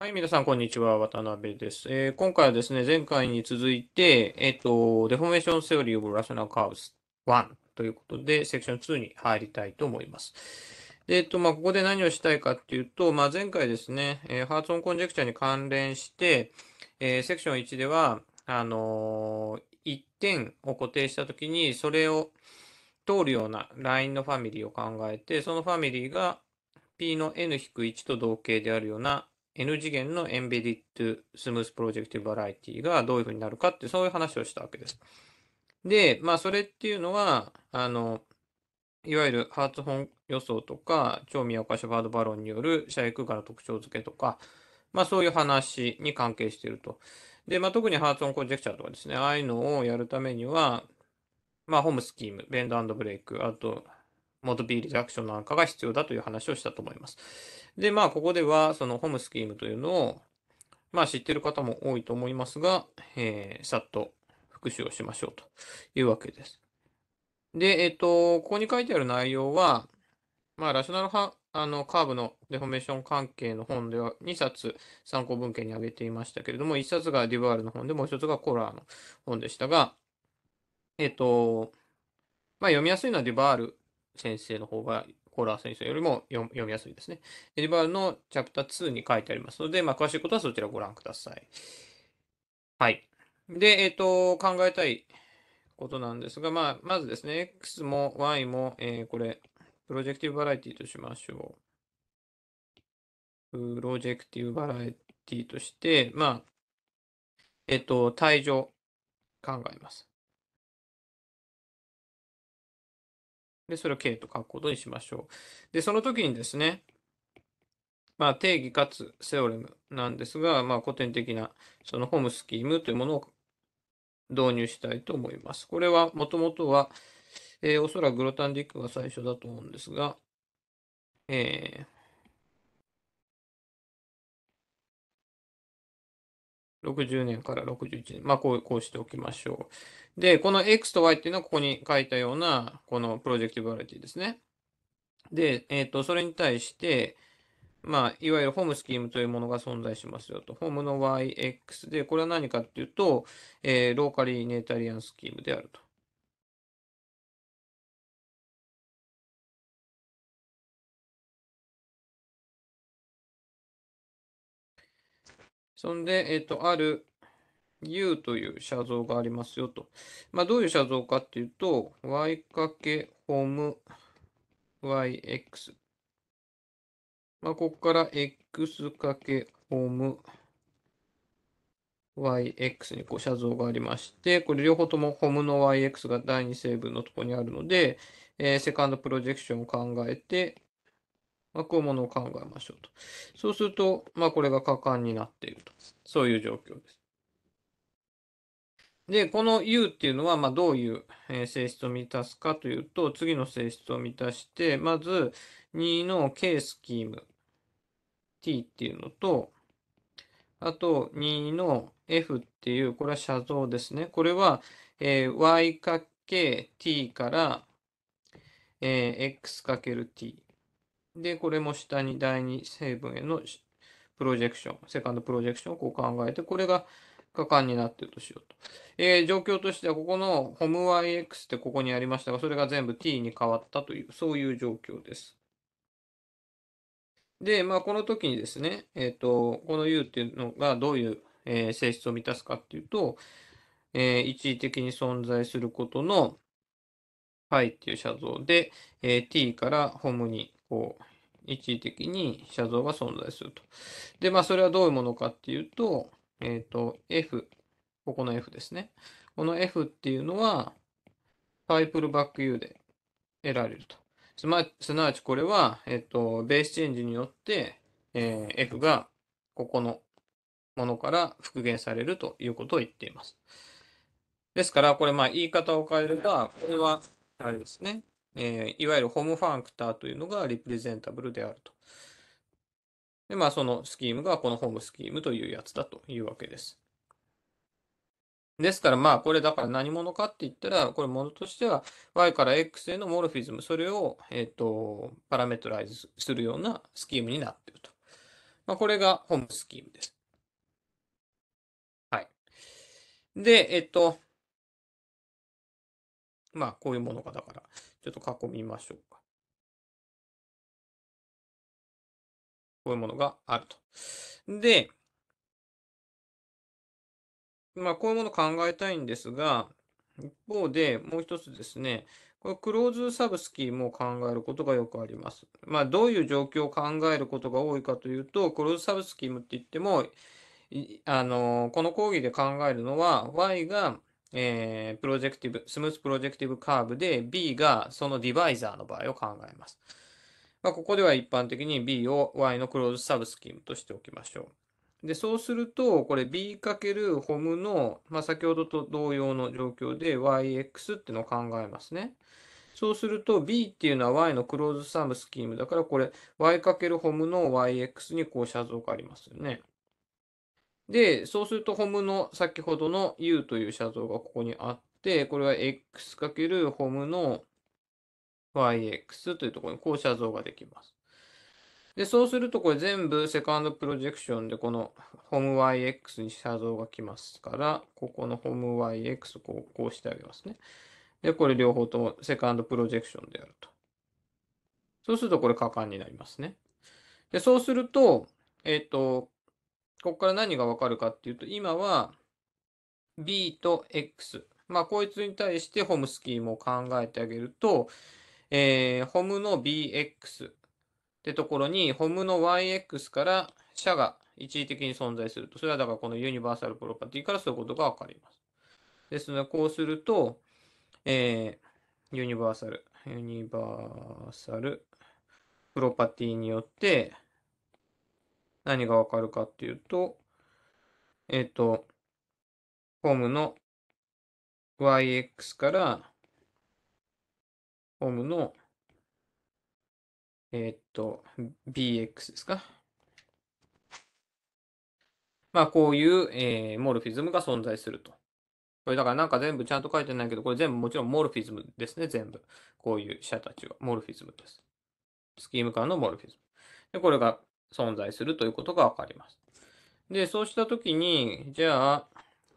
はい、皆さん、こんにちは。渡辺です。えー、今回はですね、前回に続いて、えっ、ー、と、デフォメーションセオリーオブラショナルカーブス1ということで、セクション2に入りたいと思います。で、えっと、まあ、ここで何をしたいかっていうと、まあ、前回ですね、えー、ハーツオンコンジェクチャーに関連して、えセクション1では、あの1点を固定したときに、それを通るようなラインのファミリーを考えて、そのファミリーが P の n-1 と同型であるような N 次元のエンベディットスムースプロジェクティブバラエティがどういうふうになるかって、そういう話をしたわけです。で、まあ、それっていうのは、あの、いわゆるハーツ本予想とか、超宮岡シャバード・バロンによる社会空間の特徴付けとか、まあ、そういう話に関係していると。で、まあ、特にハーツ本ンコンジェクチャーとかですね、ああいうのをやるためには、まあ、ホームスキーム、ベンドブレイク、あと、モードビーリアクションなんかが必要だという話をしたと思います。で、まあ、ここでは、そのホームスキームというのを、まあ、知ってる方も多いと思いますが、えー、さっと復習をしましょうというわけです。で、えっ、ー、と、ここに書いてある内容は、まあ、ラショナルハあのカーブのデフォメーション関係の本では2冊参考文献に挙げていましたけれども、1冊がデュバールの本で、もう1つがコラーの本でしたが、えっ、ー、と、まあ、読みやすいのはデュバール先生の方がコーラー先生よりも読みやすいですね。デリバールのチャプター2に書いてありますので、まあ、詳しいことはそちらをご覧ください。はい。で、えっ、ー、と、考えたいことなんですが、まあ、まずですね、X も Y も、えー、これ、プロジェクティブバラエティとしましょう。プロジェクティブバラエティとして、まあ、えっ、ー、と、退場考えます。で、それを K と書くことにしましょう。で、その時にですね、まあ、定義かつセオレムなんですが、まあ、古典的なそのホームスキームというものを導入したいと思います。これはもともとは、えー、おそらくグロタンディックが最初だと思うんですが、えー、60年から61年。まあ、こう、こうしておきましょう。で、この X と Y っていうのは、ここに書いたような、このプロジェクティブアリティですね。で、えっ、ー、と、それに対して、まあ、いわゆるホームスキームというものが存在しますよと。ホームの YX で、これは何かっていうと、えー、ローカリーネータリアンスキームであると。そんで、えっ、と、ある U という写像がありますよと。まあ、どういう写像かっていうと、y かけホーム yx。まあ、ここから x かけホーム yx にこう写像がありまして、これ両方ともホームの yx が第2成分のとこにあるので、えー、セカンドプロジェクションを考えて、まあ、こういうものを考えましょうと。そうすると、まあ、これが果敢になっていると。そういう状況です。で、この U っていうのは、まあ、どういう性質を満たすかというと、次の性質を満たして、まず2の K スキーム T っていうのと、あと2の F っていう、これは写像ですね。これは、えー、y かけ t から、えー、x かける t。で、これも下に第2成分へのプロジェクション、セカンドプロジェクションをこう考えて、これが果敢になってるとしようと。えー、状況としては、ここのホム YX ってここにありましたが、それが全部 t に変わったという、そういう状況です。で、まあ、この時にですね、えっ、ー、と、この u っていうのがどういう、えー、性質を満たすかっていうと、えー、一時的に存在することの π っていう写像で、え t からホムにこう、一時的に写像が存在すると。で、まあ、それはどういうものかっていうと、えっ、ー、と、F、ここの F ですね。この F っていうのは、パイプルバック U で得られると。すなすなわちこれは、えっ、ー、と、ベースチェンジによって、えー、F がここのものから復元されるということを言っています。ですから、これ、まあ、言い方を変えれば、これは、あれですね。えー、いわゆるホームファンクターというのがリプレゼンタブルであると。で、まあ、そのスキームがこのホームスキームというやつだというわけです。ですから、まあ、これだから何者かって言ったら、これものとしては y から x へのモルフィズム、それを、えっ、ー、と、パラメトライズするようなスキームになっていると。まあ、これがホームスキームです。はい。で、えっ、ー、と、まあ、こういうものがだから、ちょっと囲みましょうか。こういうものがあると。で、まあ、こういうものを考えたいんですが、一方で、もう一つですね、これクローズサブスキーも考えることがよくあります。まあ、どういう状況を考えることが多いかというと、クローズサブスキームって言っても、あのこの講義で考えるのは、y がえー、プロジェクティブ、スムースプロジェクティブカーブで B がそのディバイザーの場合を考えます。まあ、ここでは一般的に B を Y のクローズサブスキームとしておきましょう。で、そうすると、これ B× ホムの、まあ、先ほどと同様の状況で YX っていうのを考えますね。そうすると B っていうのは Y のクローズサムスキームだからこれ Y× ホムの YX にこう写像がありますよね。で、そうすると、ホムの先ほどの U という写像がここにあって、これは X× ホムの YX というところにこう写像ができます。で、そうすると、これ全部セカンドプロジェクションで、このホム YX に写像が来ますから、ここのホム YX をこうこうしてあげますね。で、これ両方ともセカンドプロジェクションでやると。そうすると、これ果敢になりますね。で、そうすると、えっ、ー、と、ここから何がわかるかっていうと、今は B と X。まあ、こいつに対してホムスキームを考えてあげると、えー、ホムの BX ってところに、ホムの YX から社が一時的に存在すると。それはだからこのユニバーサルプロパティからそういうことがわかります。ですので、こうすると、えー、ユニバーサル、ユニバーサルプロパティによって、何がわかるかっていうと、えっ、ー、と、フォームの yx から、フォームの、えっ、ー、と、bx ですか。まあ、こういう、えー、モルフィズムが存在すると。これだからなんか全部ちゃんと書いてないけど、これ全部もちろんモルフィズムですね、全部。こういう者たちはモルフィズムです。スキーム間のモルフィズム。で、これが存在するということがわかります。で、そうしたときに、じゃあ、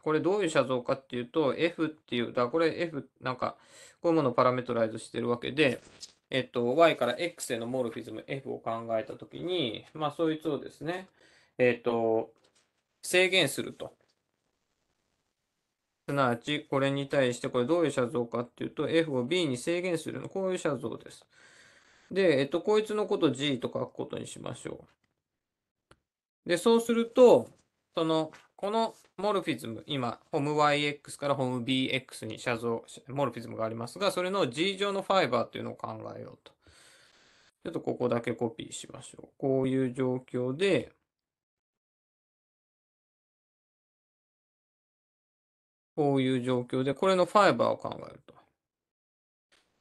これどういう写像かっていうと、F っていう、だこれ F、なんか、こういうものをパラメトライズしてるわけで、えっと、y から x へのモルフィズム f を考えたときに、まあ、そいつをですね、えっと、制限すると。すなわち、これに対して、これどういう写像かっていうと、f を b に制限するの。こういう写像です。で、えっと、こいつのこと g と書くことにしましょう。で、そうすると、その、このモルフィズム、今、ホーム YX からホーム BX に写像、モルフィズムがありますが、それの G 乗のファイバーっていうのを考えようと。ちょっとここだけコピーしましょう。こういう状況で、こういう状況で、これのファイバーを考えると。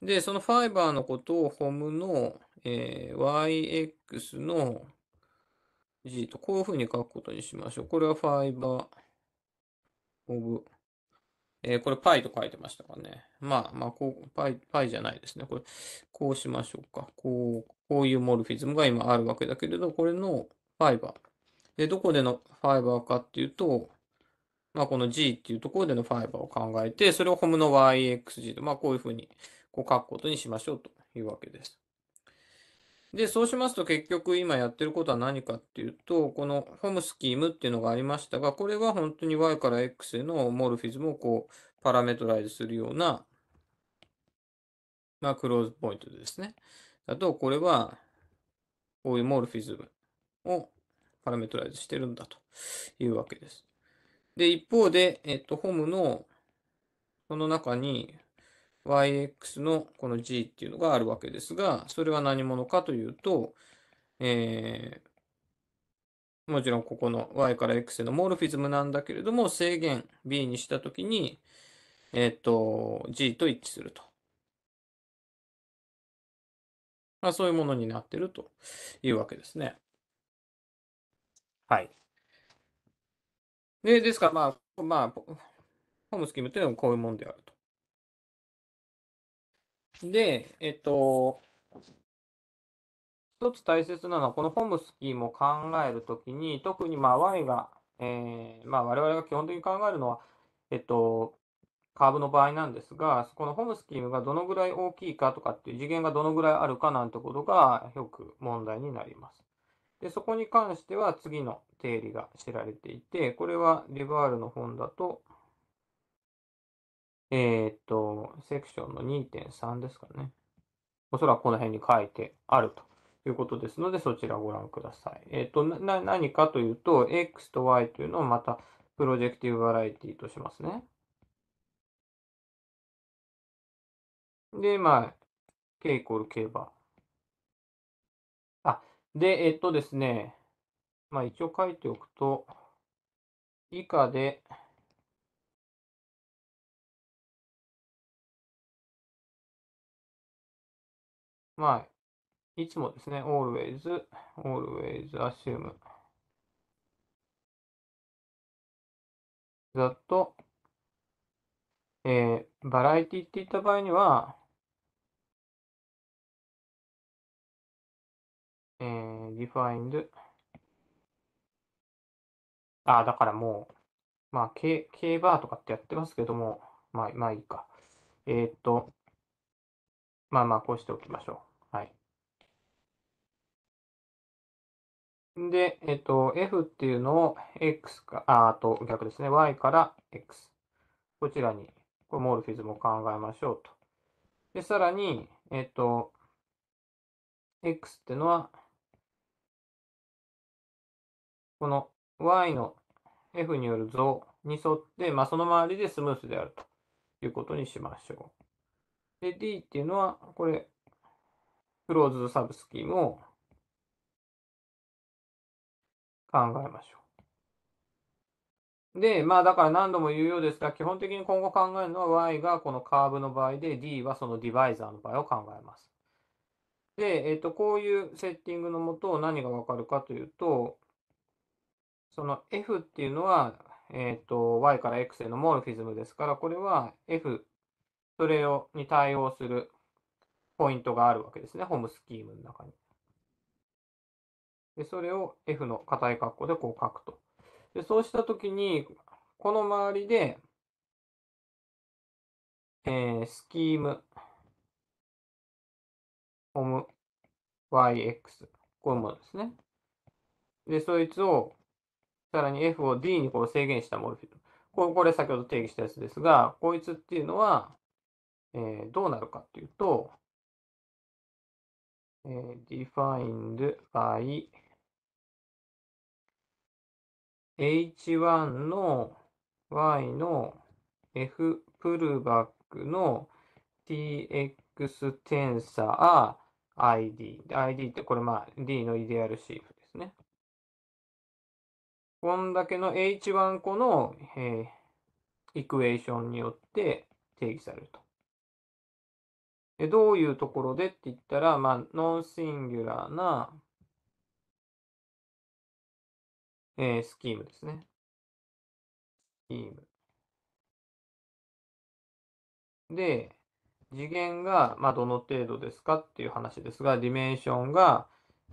で、そのファイバーのことをホムの、えー、YX の G とこういうふうに書くことにしましょう。これはファイバーオブ、えー、これ π と書いてましたかね。まあ、まあ、こう、π、π じゃないですね。これ、こうしましょうか。こう、こういうモルフィズムが今あるわけだけれど、これのファイバー。で、どこでのファイバーかっていうと、まあ、この G っていうところでのファイバーを考えて、それをホムの YXG と、まあ、こういうふうにこう書くことにしましょうというわけです。で、そうしますと結局今やってることは何かっていうと、このホムスキームっていうのがありましたが、これは本当に y から x へのモルフィズムをこうパラメトライズするような、まあ、クローズポイントですね。だと、これはこういうモルフィズムをパラメトライズしてるんだというわけです。で、一方で、えっと、ホムのその中に yx のこの g っていうのがあるわけですが、それは何者かというと、えー、もちろんここの y から x へのモルフィズムなんだけれども、制限 b にしたときに、えっ、ー、と、g と一致すると。まあ、そういうものになってるというわけですね。はい。で、ですから、まあ、まあ、ホームスキムというのはこういうもんであると。で、えっと、一つ大切なのは、このホームスキーも考えるときに、特にまあ Y が、えーまあ、我々が基本的に考えるのは、えっと、カーブの場合なんですが、このホームスキームがどのぐらい大きいかとかっていう次元がどのぐらいあるかなんてことがよく問題になります。で、そこに関しては次の定理が知られていて、これはリバールの本だと、えー、っと、セクションの2.3ですかね。おそらくこの辺に書いてあるということですので、そちらをご覧ください。えー、っと、な、何かというと、X と Y というのをまたプロジェクティブバラエティとしますね。で、まあ、K イコール K バー。あ、で、えー、っとですね、まあ一応書いておくと、以下で、まあ、いつもですね、always, always assume that えー、バラエティって言った場合には、えー、defined あ、だからもう、まあ、K、K バーとかってやってますけども、まあ、まあいいか。えー、っと、まあまあ、こうしておきましょう。で、えっと、f っていうのを x か、あ、あと逆ですね、y から x。こちらに、これモルフィズムを考えましょうと。で、さらに、えっと、x っていうのは、この y の f による増に沿って、まあ、その周りでスムースであるということにしましょう。で、d っていうのは、これ、クローズドサブスキームを考えましょう。で、まあだから何度も言うようですが、基本的に今後考えるのは y がこのカーブの場合で d はそのディバイザーの場合を考えます。で、えっと、こういうセッティングのもと何がわかるかというと、その f っていうのは、えっと、y から x へのモルフィズムですから、これは f、それをに対応するポイントがあるわけですね、ホームスキームの中に。で、それを F の硬い括弧でこう書くと。で、そうしたときに、この周りで、えー、スキーム、オム、yx、こういうものですね。で、そいつを、さらに F を D にこう制限したモルフィーここれ先ほど定義したやつですが、こいつっていうのは、えー、どうなるかっていうと、えー、defined by h1 の y の f プルバックの tx テンサー id。id ってこれまあ d のイデアルシーフですね。こんだけの h1 個の、えー、イクエーションによって定義されると。でどういうところでって言ったら、まあ、ノンシングラーなえー、スキームですね。スキーム。で、次元が、まあ、どの程度ですかっていう話ですが、ディメンションが、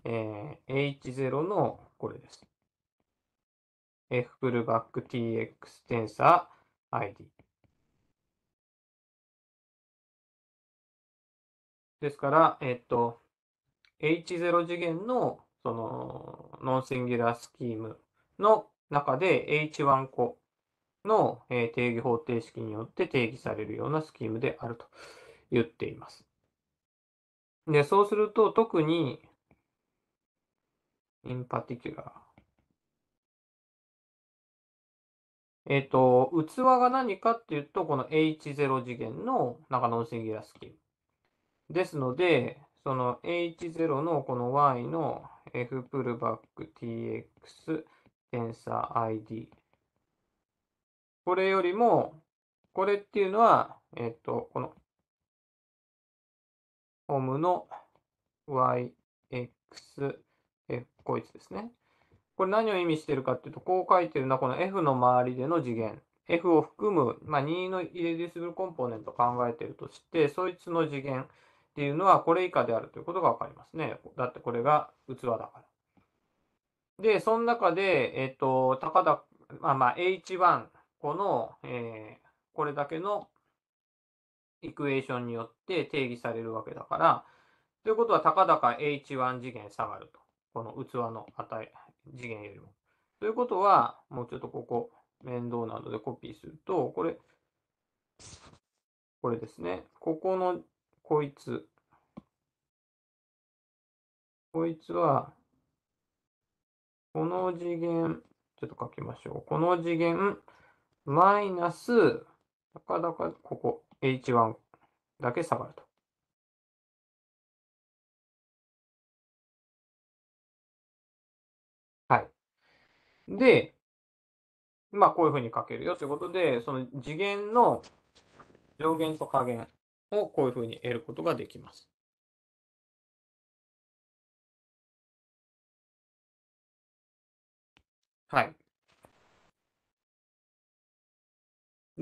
えー、H0 のこれです。F プルバック TX テンサー ID。ですから、えっと、H0 次元のそのノンシンギュラースキームの中で H1 個の定義方程式によって定義されるようなスキームであると言っています。で、そうすると特に in particular えっ、ー、と、器が何かっていうと、この H0 次元の中のシンギュラスキーム。ですので、その H0 のこの Y の F プルバック TX 検査 ID。これよりも、これっていうのは、えっと、この、オムの yx こいつですね。これ何を意味してるかっていうと、こう書いてるのはこの f の周りでの次元。f を含む、まあ、任意のイレディスブルコンポーネントを考えてるとして、そいつの次元っていうのはこれ以下であるということがわかりますね。だってこれが器だから。で、その中で、えっ、ー、と、高田、まあまあ、H1、この、えー、これだけのイクエーションによって定義されるわけだから、ということは、高々 H1 次元下がると。この器の値、次元よりも。ということは、もうちょっとここ、面倒なのでコピーすると、これ、これですね。ここの、こいつ。こいつは、この次元、ちょっと書きましょう。この次元、マイナス、なかなか、ここ、h1 だけ下がると。はい。で、まあ、こういうふうに書けるよということで、その次元の上限と下限をこういうふうに得ることができます。はい。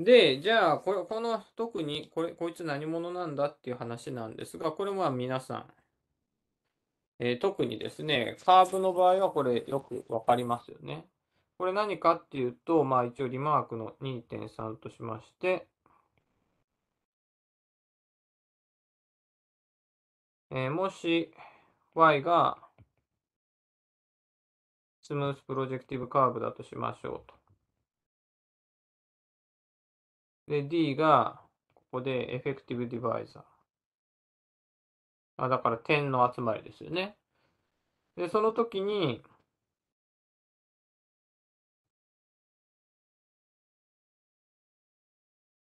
で、じゃあ、ここの、特に、これ、こいつ何者なんだっていう話なんですが、これは皆さん、えー、特にですね、カーブの場合はこれよくわかりますよね。これ何かっていうと、まあ一応リマークの2.3としまして、えー、もし y がスムースプロジェクティブカーブだとしましょうと。で、D が、ここでエフェクティブディバイザー。あ、だから点の集まりですよね。で、その時に、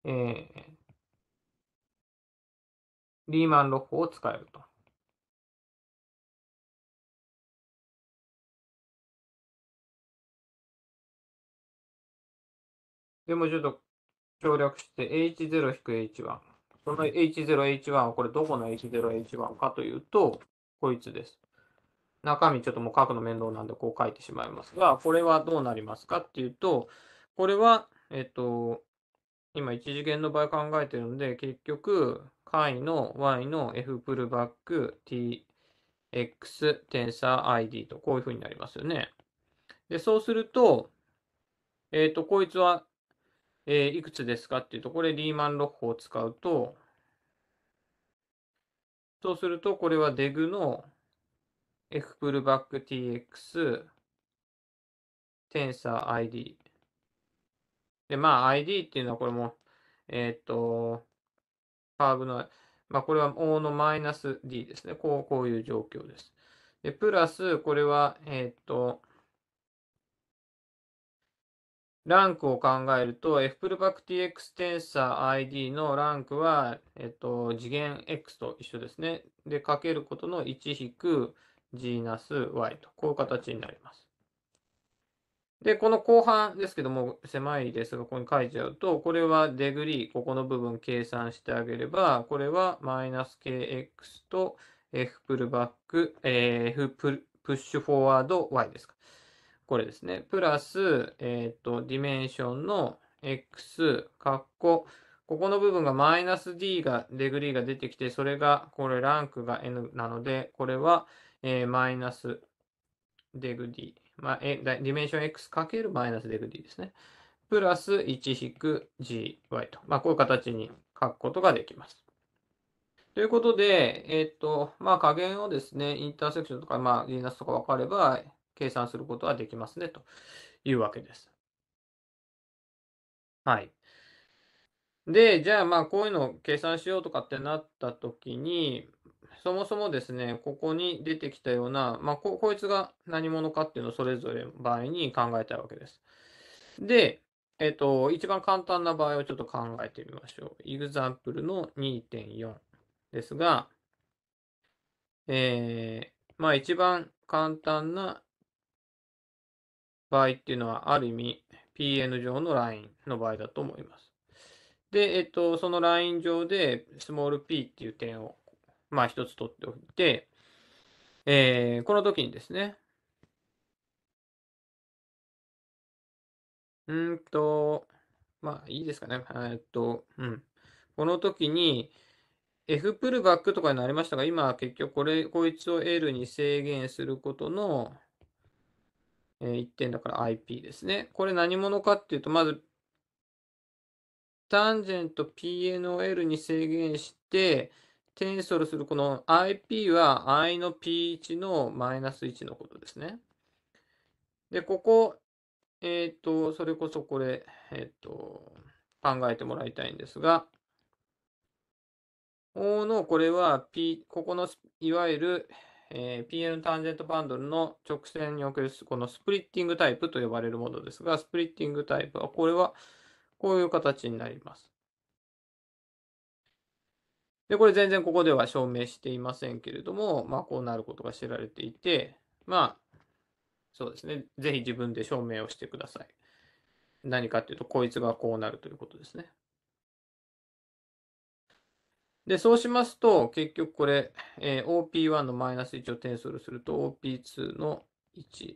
えー、リーマンロッホを使えると。でもちょっと省略して H0-H1。この H0H1 はこれどこの H0H1 かというと、こいつです。中身ちょっともう書くの面倒なんでこう書いてしまいますが、これはどうなりますかっていうと、これは、えっと、今1次元の場合考えてるので、結局、解の y の f プルバック tx 転差 id とこういうふうになりますよね。で、そうすると、えっ、と、こいつはえー、いくつですかっていうと、これリーマンロッを使うと、そうすると、これはデグのエクプルバック TX テンサー ID。で、まあ ID っていうのはこれも、えっ、ー、と、カーブの、まあこれは O のマイナス D ですね。こう、こういう状況です。で、プラス、これは、えっ、ー、と、ランクを考えると、f プルバク tx テンサー id のランクは、えっと、次元 x と一緒ですね。で、かけることの1引くーナス y と、こういう形になります。で、この後半ですけども、狭いですが、ここに書いちゃうと、これはデグリー、ここの部分計算してあげれば、これはマイナス kx と f プルバック、えー、f プッシュフォワード y ですか。これですね。プラス、えっ、ー、と、ディメンションの x、括弧、ここの部分がマイナス d が、デグリーが出てきて、それが、これランクが n なので、これは、えー、マイナスデグ d。まあ、え、ディメンション x かけるマイナスデグ d ですね。プラス1引く gy と。まあ、こういう形に書くことができます。ということで、えっ、ー、と、まあ、加減をですね、インターセクションとか、まあ、リーナスとか分かれば、計算することはできますねというわけです。はい。で、じゃあまあこういうのを計算しようとかってなった時に、そもそもですね、ここに出てきたような、まあ、ここいつが何者かっていうのをそれぞれ場合に考えたいわけです。で、えっ、と、一番簡単な場合をちょっと考えてみましょう。example の2.4ですが、えー、まあ一番簡単な場合っていうのは、ある意味 PN 上のラインの場合だと思います。で、えっと、そのライン上で、スモール p っていう点を、まあ一つ取っておいて、えー、この時にですね、うんと、まあいいですかね。えっと、うん。この時に、F プルバックとかになりましたが、今は結局これ、こいつを L に制限することの、え1点だから IP ですね。これ何者かっていうと、まず、タンジェント PNOL に制限して、テンソルするこの IP は i の p1 のマイナス1のことですね。で、ここ、えっ、ー、と、それこそこれ、えっ、ー、と、考えてもらいたいんですが、O のこれは P、ここのいわゆる、えー、PN タンジェントバンドルの直線におけるこのスプリッティングタイプと呼ばれるものですが、スプリッティングタイプは、これはこういう形になります。で、これ全然ここでは証明していませんけれども、まあ、こうなることが知られていて、まあ、そうですね。ぜひ自分で証明をしてください。何かっていうと、こいつがこうなるということですね。で、そうしますと、結局これ、えー、OP1 のマイナス1をソルすると、OP2 の1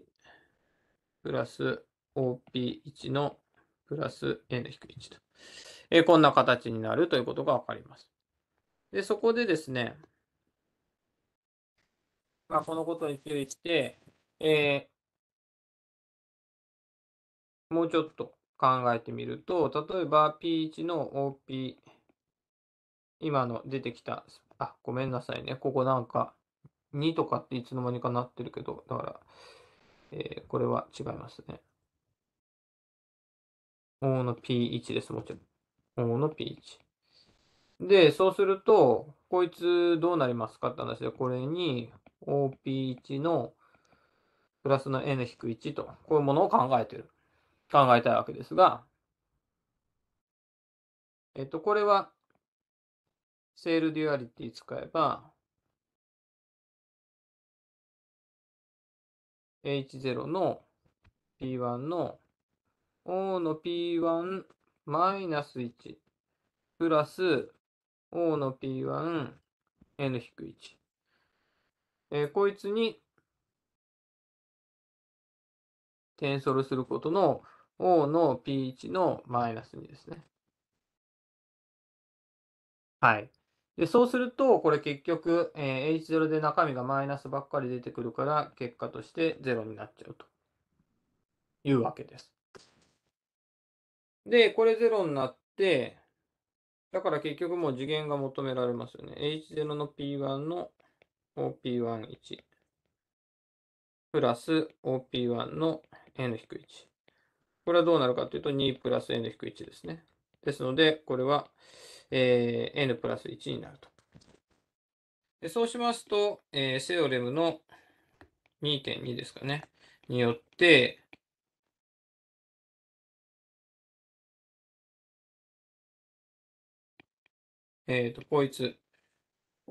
プラス OP1 のプラス n 引く1と、えー、こんな形になるということがわかります。で、そこでですね、まあ、このことに注意して、えー、もうちょっと考えてみると、例えば P1 の OP 今の出てきた、あ、ごめんなさいね。ここなんか、2とかっていつの間にかなってるけど、だから、えー、これは違いますね。O の P1 です、もちろん。O の P1。で、そうすると、こいつどうなりますかって話で、これに OP1 のプラスの N-1 と、こういうものを考えてる。考えたいわけですが、えっと、これはセールデュアリティ使えば、H0 の P1 の O の P1 マイナス1プラス O の P1 N-1。えー、こいつにテンソルすることの O の P1 のマイナス2ですね。はい。で、そうすると、これ結局、えー、H0 で中身がマイナスばっかり出てくるから、結果として0になっちゃうというわけです。で、これ0になって、だから結局もう次元が求められますよね。H0 の P1 の OP11 プラス OP1 の N-1。これはどうなるかというと2プラス N-1 ですね。ですので、これは、えー、n プラス1になると。でそうしますと、えー、セオレムの2.2ですかね、によって、えっ、ー、と、こいつ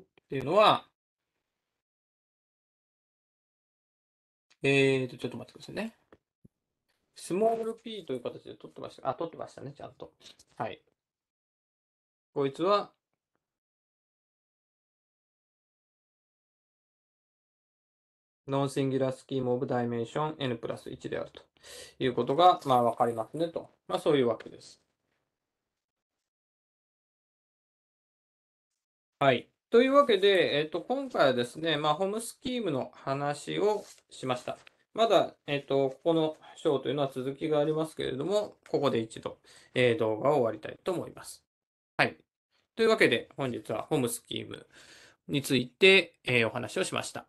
っていうのは、えっ、ー、と、ちょっと待ってくださいね。スモール p という形で取ってました。あ、取ってましたね、ちゃんと。はい。こいつは、ノンシンギュラスキームオブダイメンション n プラス1であるということが、まあわかりますねと。まあそういうわけです。はい。というわけで、えっ、と、今回はですね、まあ、ホームスキームの話をしました。まだ、えっ、と、ここの章というのは続きがありますけれども、ここで一度、えー、動画を終わりたいと思います。はい。というわけで、本日はホームスキームについて、えーお話をしました。